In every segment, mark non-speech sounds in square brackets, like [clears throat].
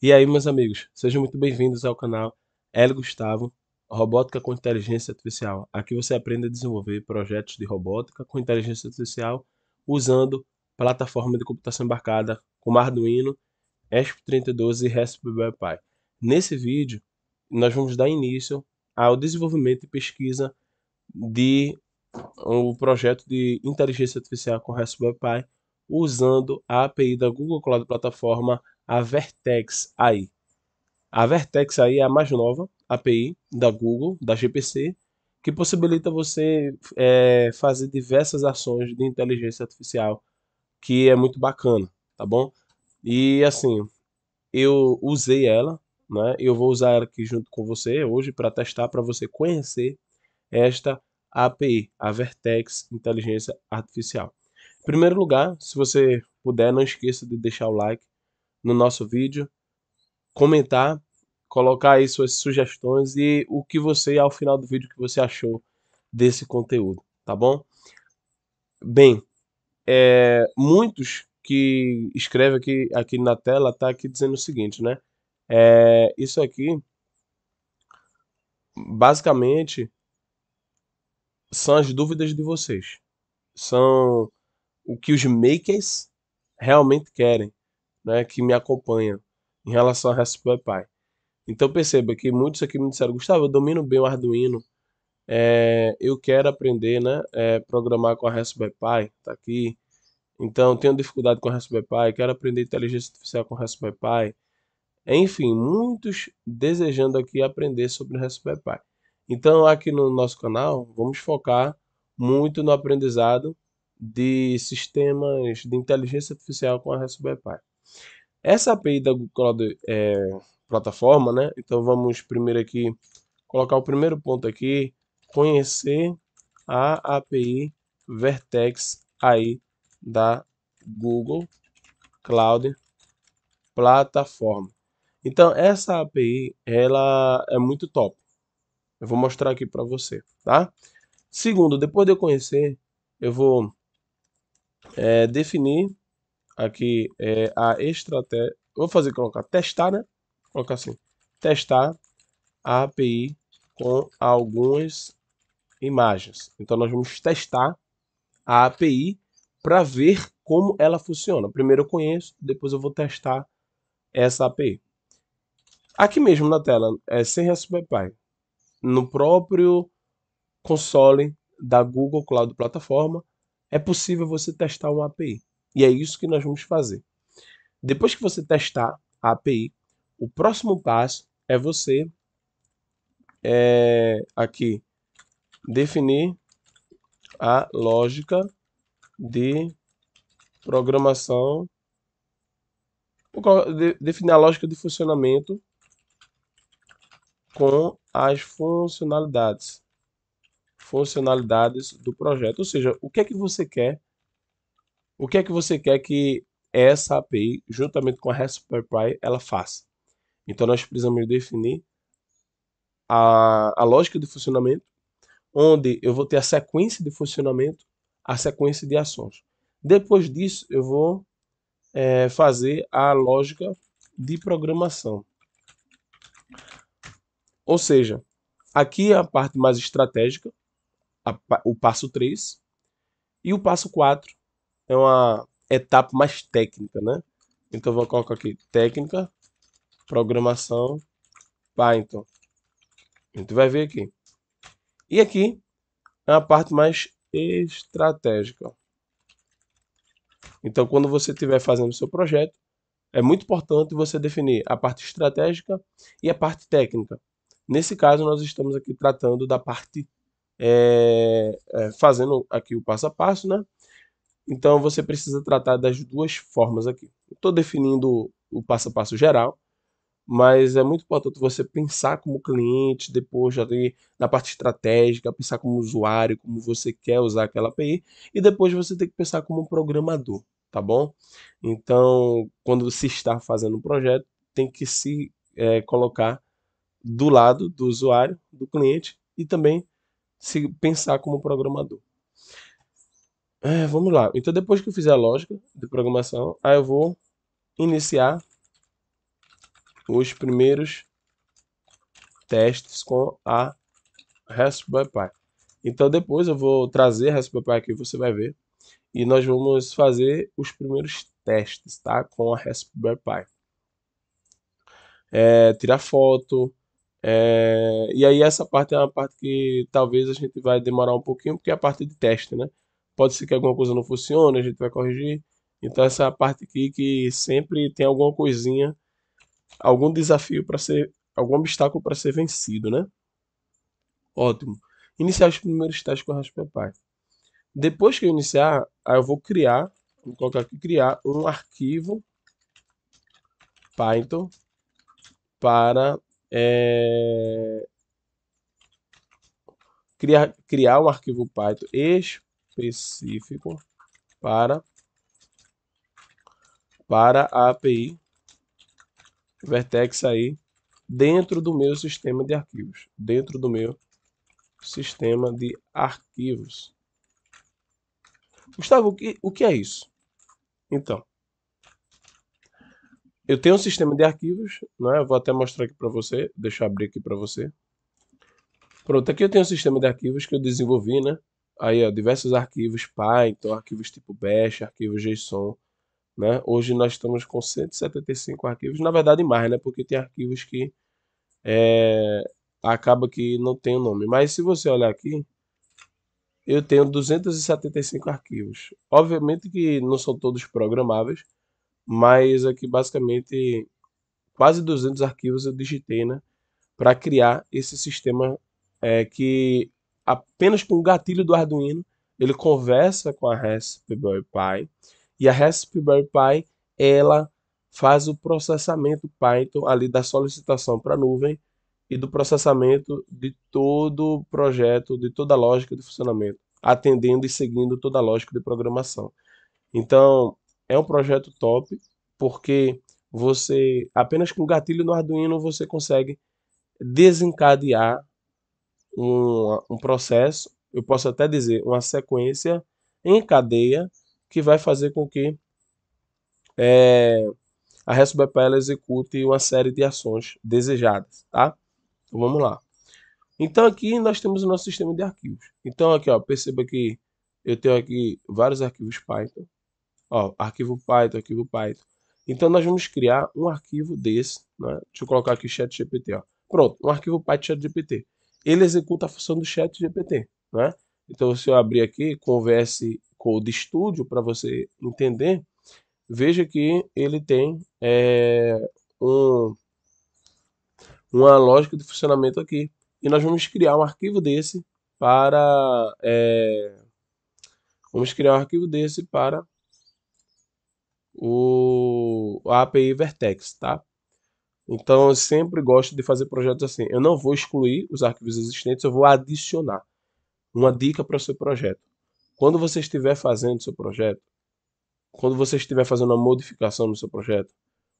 E aí, meus amigos, sejam muito bem-vindos ao canal Hélio Gustavo, Robótica com Inteligência Artificial. Aqui você aprende a desenvolver projetos de robótica com inteligência artificial usando plataforma de computação embarcada como Arduino, ESP32 e Raspberry Pi. Nesse vídeo, nós vamos dar início ao desenvolvimento e pesquisa de um projeto de inteligência artificial com Raspberry Pi usando a API da Google Cloud é Plataforma a Vertex AI. A Vertex AI é a mais nova API da Google, da GPC, que possibilita você é, fazer diversas ações de inteligência artificial, que é muito bacana, tá bom? E assim, eu usei ela, né? Eu vou usar ela aqui junto com você hoje para testar, para você conhecer esta API, a Vertex Inteligência Artificial. Em primeiro lugar, se você puder, não esqueça de deixar o like, no nosso vídeo, comentar, colocar aí suas sugestões e o que você, ao final do vídeo, que você achou desse conteúdo, tá bom? Bem, é, muitos que escrevem aqui, aqui na tela tá aqui dizendo o seguinte, né? É, isso aqui, basicamente, são as dúvidas de vocês. São o que os makers realmente querem né, que me acompanha em relação a Raspberry Pi. Então perceba que muitos aqui me disseram, Gustavo, eu domino bem o Arduino, é, eu quero aprender, né, é, programar com a Raspberry Pi, tá aqui. Então tenho dificuldade com a Raspberry Pi, quero aprender inteligência artificial com a Raspberry Pi. Enfim, muitos desejando aqui aprender sobre o Raspberry Pi. Então aqui no nosso canal vamos focar muito no aprendizado de sistemas de inteligência artificial com a Raspberry Pi. Essa API da Cloud é, plataforma, né? Então vamos primeiro aqui colocar o primeiro ponto aqui, conhecer a API Vertex aí da Google Cloud Plataforma. Então essa API ela é muito top. Eu vou mostrar aqui para você, tá? Segundo, depois de eu conhecer, eu vou é, definir aqui é a estratégia. Vou fazer colocar testar, né? Vou colocar assim. Testar a API com algumas imagens. Então nós vamos testar a API para ver como ela funciona. Primeiro eu conheço, depois eu vou testar essa API. Aqui mesmo na tela, é, sem Pi, no próprio console da Google Cloud Plataforma, é possível você testar uma API. E é isso que nós vamos fazer. Depois que você testar a API, o próximo passo é você é, aqui definir a lógica de programação, definir a lógica de funcionamento com as funcionalidades funcionalidades do projeto, ou seja, o que é que você quer o que é que você quer que essa API, juntamente com a Raspberry api ela faça? Então, nós precisamos definir a, a lógica de funcionamento, onde eu vou ter a sequência de funcionamento, a sequência de ações. Depois disso, eu vou é, fazer a lógica de programação. Ou seja, aqui é a parte mais estratégica, a, o passo 3, e o passo 4 é uma etapa mais técnica, né? Então vou colocar aqui técnica, programação, Python. A gente vai ver aqui. E aqui é a parte mais estratégica. Então, quando você estiver fazendo o seu projeto, é muito importante você definir a parte estratégica e a parte técnica. Nesse caso, nós estamos aqui tratando da parte, é, é, fazendo aqui o passo a passo, né? Então você precisa tratar das duas formas aqui. Estou definindo o passo a passo geral, mas é muito importante você pensar como cliente, depois já ali na parte estratégica, pensar como usuário, como você quer usar aquela API, e depois você tem que pensar como programador, tá bom? Então, quando se está fazendo um projeto, tem que se é, colocar do lado do usuário, do cliente, e também se pensar como programador. É, vamos lá. Então, depois que eu fizer a lógica de programação, aí eu vou iniciar os primeiros testes com a Raspberry Pi. Então, depois eu vou trazer a Raspberry Pi aqui, você vai ver. E nós vamos fazer os primeiros testes, tá? Com a Raspberry Pi. É, tirar foto, é, e aí essa parte é uma parte que talvez a gente vai demorar um pouquinho, porque é a parte de teste, né? pode ser que alguma coisa não funcione, a gente vai corrigir. Então essa é parte aqui que sempre tem alguma coisinha, algum desafio para ser, algum obstáculo para ser vencido, né? Ótimo. Iniciar os primeiros testes com o Raspberry Pi. Depois que eu iniciar, aí eu vou criar, vou colocar aqui criar um arquivo Python para é, criar, criar um arquivo Python ex específico para, para a API Vertex aí dentro do meu sistema de arquivos, dentro do meu sistema de arquivos. Gustavo, o que, o que é isso? Então, eu tenho um sistema de arquivos, né? é vou até mostrar aqui para você, deixa eu abrir aqui para você. Pronto, aqui eu tenho um sistema de arquivos que eu desenvolvi, né? aí, ó, diversos arquivos Python, arquivos tipo Bash, arquivos JSON, né? Hoje nós estamos com 175 arquivos, na verdade mais, né? Porque tem arquivos que é, acaba que não tem o nome. Mas se você olhar aqui, eu tenho 275 arquivos. Obviamente que não são todos programáveis, mas aqui basicamente quase 200 arquivos eu digitei, né? Para criar esse sistema é, que apenas com o gatilho do Arduino, ele conversa com a Raspberry Pi e a Raspberry Pi ela faz o processamento Python ali da solicitação para a nuvem e do processamento de todo o projeto, de toda a lógica de funcionamento, atendendo e seguindo toda a lógica de programação. Então, é um projeto top, porque você, apenas com gatilho no Arduino, você consegue desencadear um, um processo, eu posso até dizer uma sequência em cadeia que vai fazer com que é, a ela execute uma série de ações desejadas, tá? Então vamos lá. Então aqui nós temos o nosso sistema de arquivos. Então aqui, ó, perceba que eu tenho aqui vários arquivos Python. Ó, arquivo Python, arquivo Python. Então nós vamos criar um arquivo desse, né? Deixa eu colocar aqui GPT, ó. Pronto, um arquivo Python GPT ele executa a função do chat GPT. Né? Então, se eu abrir aqui, converse Code Studio para você entender, veja que ele tem é, um, uma lógica de funcionamento aqui. E nós vamos criar um arquivo desse para... É, vamos criar um arquivo desse para o a API Vertex, tá? Então eu sempre gosto de fazer projetos assim. Eu não vou excluir os arquivos existentes, eu vou adicionar. Uma dica para o seu projeto. Quando você estiver fazendo seu projeto, quando você estiver fazendo uma modificação no seu projeto,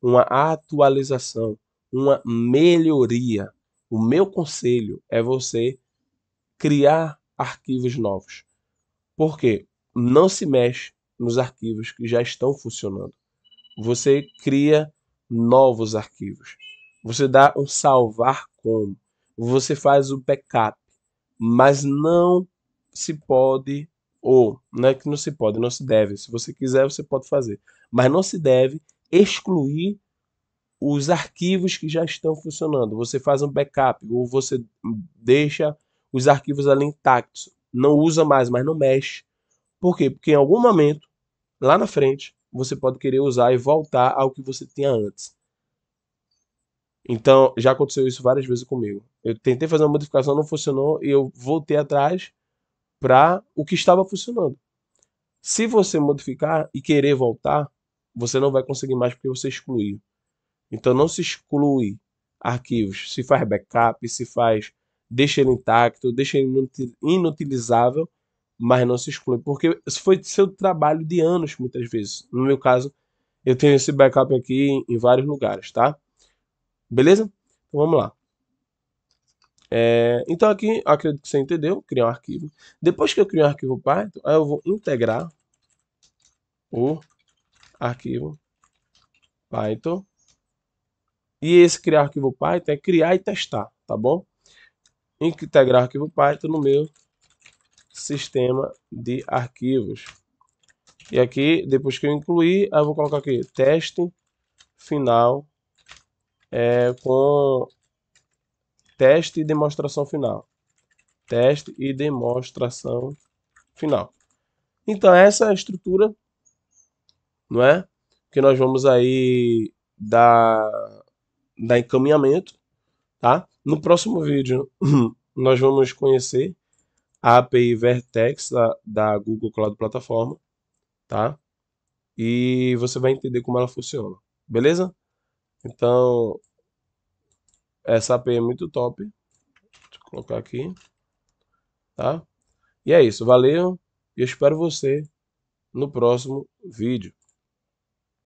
uma atualização, uma melhoria, o meu conselho é você criar arquivos novos. Porque não se mexe nos arquivos que já estão funcionando. Você cria novos arquivos. Você dá um salvar como. Você faz o backup. Mas não se pode, ou não é que não se pode, não se deve. Se você quiser, você pode fazer. Mas não se deve excluir os arquivos que já estão funcionando. Você faz um backup, ou você deixa os arquivos ali intactos. Não usa mais, mas não mexe. Por quê? Porque em algum momento, lá na frente, você pode querer usar e voltar ao que você tinha antes. Então, já aconteceu isso várias vezes comigo. Eu tentei fazer uma modificação, não funcionou e eu voltei atrás para o que estava funcionando. Se você modificar e querer voltar, você não vai conseguir mais porque você excluiu. Então, não se exclui arquivos, se faz backup, se faz deixa ele intacto, deixa ele inutilizável mas não se exclui, porque foi seu trabalho de anos, muitas vezes. No meu caso, eu tenho esse backup aqui em vários lugares, tá? Beleza? Então vamos lá. É, então aqui, acredito que você entendeu, criar um arquivo. Depois que eu criar um arquivo Python, aí eu vou integrar o arquivo Python. E esse criar arquivo Python é criar e testar, tá bom? Integrar arquivo Python no meu sistema de arquivos. E aqui, depois que eu incluir, eu vou colocar aqui teste final é, com teste e demonstração final. Teste e demonstração final. Então, essa é a estrutura, não é? Que nós vamos aí dar, dar encaminhamento, tá? No próximo vídeo, [clears throat] nós vamos conhecer a API Vertex da, da Google Cloud Plataforma, tá? E você vai entender como ela funciona, beleza? Então, essa API é muito top. Deixa eu colocar aqui, tá? E é isso, valeu e eu espero você no próximo vídeo.